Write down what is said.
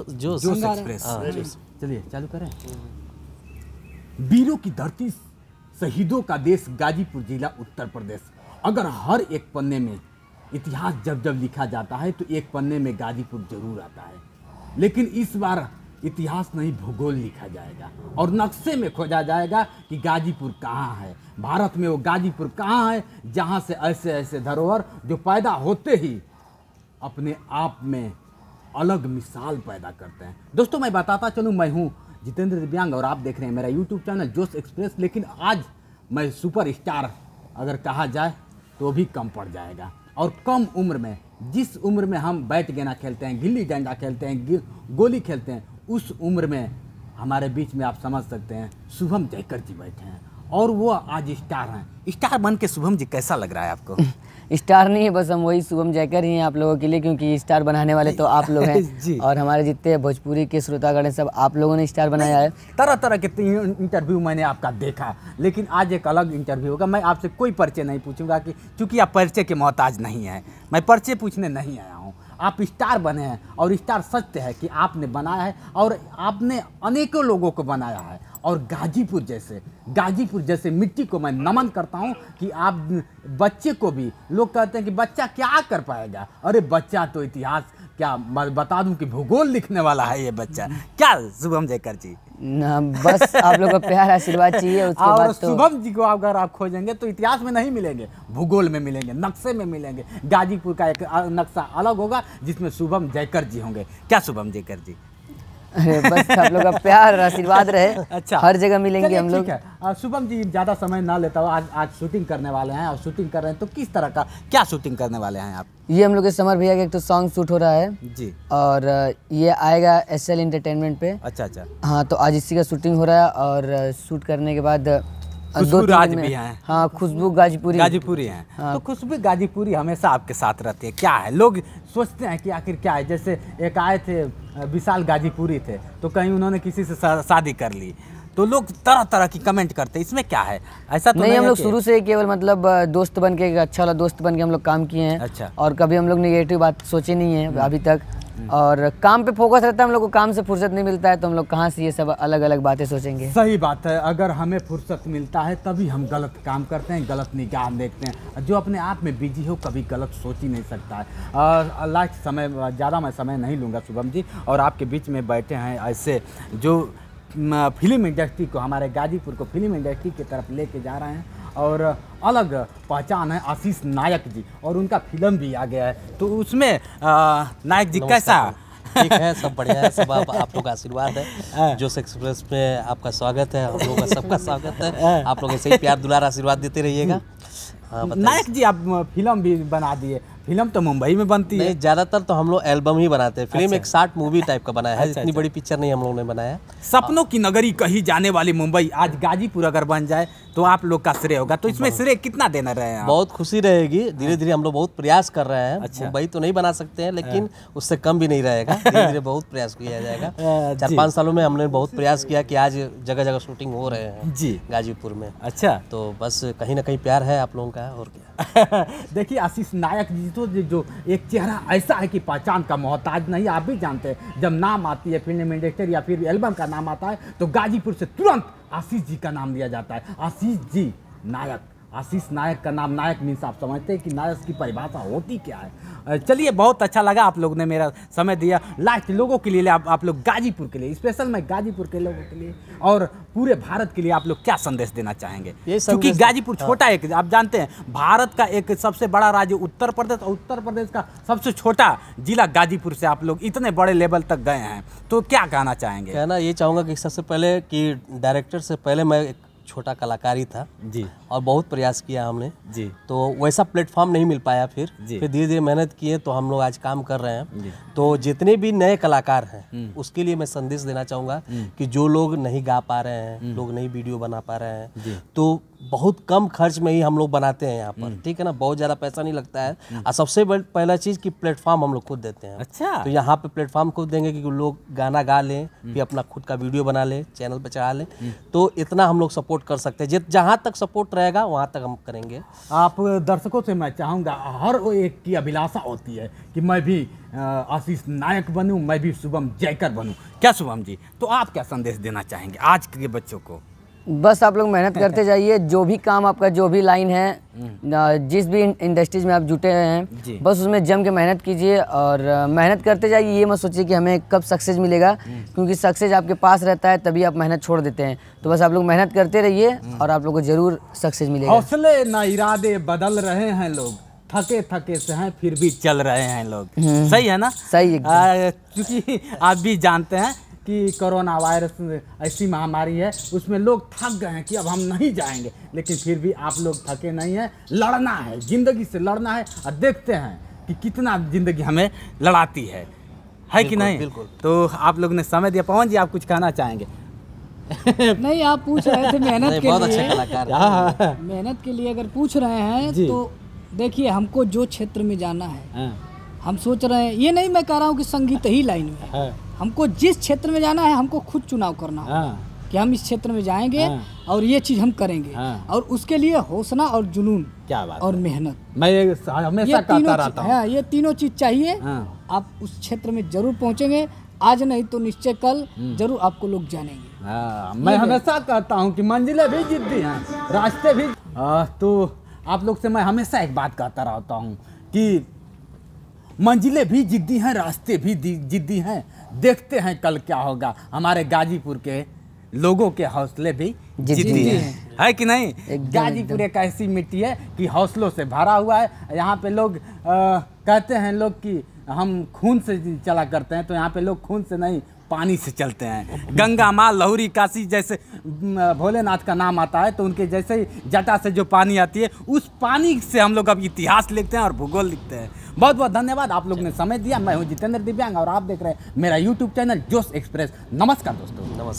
जो हाँ। चलिए चालू करें वीरों की धरती शहीदों का देश गाजीपुर जिला उत्तर प्रदेश अगर हर एक पन्ने में इतिहास जब जब लिखा जाता है तो एक पन्ने में गाजीपुर जरूर आता है लेकिन इस बार इतिहास नहीं भूगोल लिखा जाएगा और नक्शे में खोजा जाएगा कि गाजीपुर कहाँ है भारत में वो गाजीपुर कहाँ है जहाँ से ऐसे ऐसे धरोहर जो पैदा होते ही अपने आप में अलग मिसाल पैदा करते हैं दोस्तों मैं बताता चलूँ मैं हूँ जितेंद्र दिव्यांग और आप देख रहे हैं मेरा यूट्यूब चैनल जोश एक्सप्रेस लेकिन आज मैं सुपर स्टार अगर कहा जाए तो भी कम पड़ जाएगा और कम उम्र में जिस उम्र में हम बैट गेना खेलते हैं गिल्ली डंडा खेलते हैं गोली खेलते हैं उस उम्र में हमारे बीच में आप समझ सकते हैं शुभम जयकर जी बैठे हैं और वो आज स्टार हैं स्टार बन के शुभम जी कैसा लग रहा है आपको स्टार नहीं है बस हम वही शुभम जयकर ही हैं आप लोगों के लिए क्योंकि स्टार बनाने वाले तो आप लोग हैं और हमारे जितने भोजपुरी के श्रोतागण सब आप लोगों ने स्टार बनाया है तरह तरह के इंटरव्यू मैंने आपका देखा लेकिन आज एक अलग इंटरव्यू होगा मैं आपसे कोई परिचय नहीं पूछूंगा कि चूँकि आप परिचय के मोहताज नहीं है मैं परिचय पूछने नहीं आया हूँ आप स्टार बने हैं और स्टार सत्य है कि आपने बनाया है और आपने अनेकों लोगों को बनाया है और गाजीपुर जैसे गाजीपुर जैसे मिट्टी को मैं नमन करता हूँ कि आप बच्चे को भी लोग कहते हैं कि बच्चा क्या कर पाएगा अरे बच्चा तो इतिहास क्या मैं बता दूं कि भूगोल लिखने वाला है ये बच्चा क्या शुभम जयकर जी ना बस आप लोगों का प्यार आशीर्वाद चाहिए उसके और तो... शुभम जी को अगर आप खोजेंगे तो इतिहास में नहीं मिलेंगे भूगोल में मिलेंगे नक्शे में मिलेंगे गाजीपुर का एक नक्शा अलग होगा जिसमें शुभम जयकर जी होंगे क्या शुभम जयकर जी अरे बस आप लोग का प्यार आशीर्वाद रहे अच्छा हर जगह मिलेंगे हम लोग शुभम जी ज़्यादा समय ना लेता हूँ आज आज शूटिंग करने वाले हैं और शूटिंग कर रहे हैं तो किस तरह का क्या शूटिंग करने वाले हैं आप ये हम लोग के समर भैया का एक तो सॉन्ग शूट हो रहा है जी और ये आएगा एस एल एंटरटेनमेंट पे अच्छा अच्छा हाँ तो आज इसी का शूटिंग हो रहा है और शूट करने के बाद दो राज भी हैं हाँ खुशबू गाजीपुरी गाजीपुरी हैं हाँ। तो खुशबू गाजीपुरी हमेशा आपके साथ रहती है क्या है लोग सोचते हैं कि आखिर क्या है जैसे एक आए थे विशाल गाजीपुरी थे तो कहीं उन्होंने किसी से शादी कर ली तो लोग तरह तरह की कमेंट करते हैं इसमें क्या है ऐसा तो नहीं, नहीं हम लोग शुरू से केवल मतलब दोस्त बन के अच्छा वाला दोस्त बन के हम लोग काम किए हैं अच्छा और कभी हम लोग निगेटिव बात सोचे नहीं है हम्म। अभी तक और काम पे फोकस रहता है हम लोग को काम से फुर्सत नहीं मिलता है तो हम लोग कहाँ से ये सब अलग अलग बातें सोचेंगे सही बात है अगर हमें फुर्सत मिलता है तभी हम गलत काम करते हैं गलत निगाह देखते हैं जो अपने आप में बिजी हो कभी गलत सोच ही नहीं सकता है लास्ट समय ज़्यादा मैं समय नहीं लूँगा शुभम जी और आपके बीच में बैठे हैं ऐसे जो फिल्म इंडस्ट्री को हमारे गाजीपुर को फिल्म इंडस्ट्री की तरफ लेके जा रहे हैं और अलग पहचान है आशीष नायक जी और उनका फिल्म भी आ गया है तो उसमें आ, नायक जी कैसा ठीक है सब बढ़िया है सब आप, आप लोग का आशीर्वाद है हाँ। जोश एक्सप्रेस पे आपका स्वागत है हम लोगों का सबका स्वागत है हाँ। आप लोग ऐसे ही प्यार दुलार आशीर्वाद देते रहिएगा हाँ, नायक जी आप फिल्म भी बना दिए फिल्म तो मुंबई में बनती है ज्यादातर तो हम लोग एल्बम ही बनाते हैं फिल्म अच्छा। एक शार्ट मूवी टाइप का बनाया है अच्छा, इतनी अच्छा। बड़ी पिक्चर नहीं हम लोग ने बनाया सपनों हाँ। की नगरी कही जाने वाली मुंबई आज गाजीपुर अगर बन जाए तो आप लोग का श्रेय होगा तो इसमें श्रेय कितना देना रहे हैं बहुत खुशी रहेगी हाँ। धीरे धीरे हम लोग बहुत प्रयास कर रहे हैं अच्छा। मुंबई तो नहीं बना सकते हैं लेकिन हाँ। उससे कम भी नहीं रहेगा धीरे धीरे बहुत प्रयास किया जाएगा चार पाँच सालों में हमने बहुत प्रयास किया कि आज जगह जगह शूटिंग हो रहे हैं जी गाजीपुर में अच्छा तो बस कहीं ना कहीं प्यार है आप लोगों का और क्या देखिए आशीष नायक जी तो जी जो एक चेहरा ऐसा है कि पहचान का मोहताज नहीं आप भी जानते हैं जब नाम आती है फिल्म इंडस्ट्री या फिर एल्बम का नाम आता है तो गाजीपुर से तुरंत आशीष जी का नाम लिया जाता है आशीष जी नायक आशीष नायक का नाम नायक मीन्स आप समझते हैं कि नायक की परिभाषा होती क्या है चलिए बहुत अच्छा लगा आप लोग ने मेरा समय दिया लास्ट लोगों के लिए आप, आप लोग गाजीपुर के लिए स्पेशल मैं गाजीपुर के लोगों के लिए और पूरे भारत के लिए आप लोग क्या संदेश देना चाहेंगे क्योंकि तो- गाजीपुर हाँ। छोटा एक आप जानते हैं भारत का एक सबसे बड़ा राज्य उत्तर प्रदेश और उत्तर प्रदेश का सबसे छोटा जिला गाजीपुर से आप लोग इतने बड़े लेवल तक गए हैं तो क्या कहना चाहेंगे कहना ये चाहूँगा कि सबसे पहले कि डायरेक्टर से पहले मैं छोटा कलाकारी था जी और बहुत प्रयास किया हमने जी तो वैसा प्लेटफॉर्म नहीं मिल पाया फिर फिर धीरे धीरे मेहनत किए तो हम लोग आज काम कर रहे हैं तो जितने भी नए कलाकार हैं हम्म। उसके लिए मैं संदेश देना चाहूंगा हम्म। कि जो लोग नहीं गा पा रहे हैं हम्म। लोग नहीं वीडियो बना पा रहे हैं तो बहुत कम खर्च में ही हम लोग बनाते हैं यहाँ पर हम्म। ठीक है ना बहुत ज़्यादा पैसा नहीं लगता है हम्म। और सबसे पहला चीज़ कि प्लेटफॉर्म हम लोग खुद देते हैं अच्छा तो यहाँ पे प्लेटफॉर्म खुद देंगे कि लोग गाना गा लें हम्म। फिर अपना खुद का वीडियो बना लें चैनल पर चढ़ा लें तो इतना हम लोग सपोर्ट कर सकते हैं जहाँ तक सपोर्ट रहेगा वहाँ तक हम करेंगे आप दर्शकों से मैं चाहूँगा हर एक की अभिलाषा होती है कि मैं भी आशीष नायक बनूँ मैं भी शुभम जयकर बनूँ क्या शुभम जी तो आप क्या संदेश देना चाहेंगे आज के बच्चों को बस आप लोग मेहनत करते जाइए जो भी काम आपका जो भी लाइन है हम्म। जिस भी इंडस्ट्रीज में आप जुटे हुए हैं बस उसमें जम के मेहनत कीजिए और मेहनत करते जाइए ये मत सोचिए कि हमें कब सक्सेस मिलेगा हम्म। क्योंकि सक्सेस आपके पास रहता है तभी आप मेहनत छोड़ देते हैं तो बस आप लोग मेहनत करते रहिए हम्म। और आप लोग को जरूर सक्सेस मिलेगा हौसले ना इरादे बदल रहे हैं लोग थके थके से हैं फिर भी चल रहे हैं लोग सही है ना सही क्योंकि आप भी जानते हैं कि कोरोना वायरस ऐसी महामारी है उसमें लोग थक गए हैं कि अब हम नहीं जाएंगे लेकिन फिर भी आप लोग थके नहीं हैं लड़ना है ज़िंदगी से लड़ना है और देखते हैं कि कितना ज़िंदगी हमें लड़ाती है है कि नहीं बिल्कुल तो आप लोग ने समय दिया पवन जी आप कुछ कहना चाहेंगे नहीं आप पूछ रहे थे मेहनत के बहुत लिए हाँ। मेहनत के लिए अगर पूछ रहे हैं तो देखिए हमको जो क्षेत्र में जाना है हाँ। हम सोच रहे हैं ये नहीं मैं कह रहा हूँ कि संगीत ही लाइन में हाँ। हमको जिस क्षेत्र में जाना है हमको खुद चुनाव करना हाँ। कि हम इस क्षेत्र में जाएंगे हाँ। और ये चीज हम करेंगे हाँ। और उसके लिए हौसला और जुनून क्या बात और मेहनत मैं हमेशा कहता रहता हूँ हाँ, ये तीनों चीज चाहिए आप उस क्षेत्र में जरूर पहुँचेंगे आज नहीं तो निश्चय कल हम्म। जरूर आपको लोग जानेंगे मैं हमेशा कहता हूँ कि मंजिलें भी जिद्दी हैं रास्ते भी तो आप लोग से मैं हमेशा एक बात कहता रहता हूँ कि मंजिलें भी जिद्दी हैं रास्ते भी जिद्दी हैं देखते हैं कल क्या होगा हमारे गाजीपुर के लोगों के हौसले भी जिद्दी हैं है कि नहीं गाजीपुर एक ऐसी मिट्टी है कि हौसलों से भरा हुआ है यहाँ पे लोग आ, कहते हैं लोग कि हम खून से चला करते हैं तो यहाँ पे लोग खून से नहीं पानी से चलते हैं गंगा माँ लहूरी काशी जैसे भोलेनाथ का नाम आता है तो उनके जैसे ही जटा से जो पानी आती है उस पानी से हम लोग अब इतिहास लिखते हैं और भूगोल लिखते हैं बहुत बहुत धन्यवाद आप लोग ने समय दिया मैं हूँ जितेंद्र दिव्यांग और आप देख रहे हैं मेरा यूट्यूब चैनल जोश एक्सप्रेस नमस्कार दोस्तों नमस्कार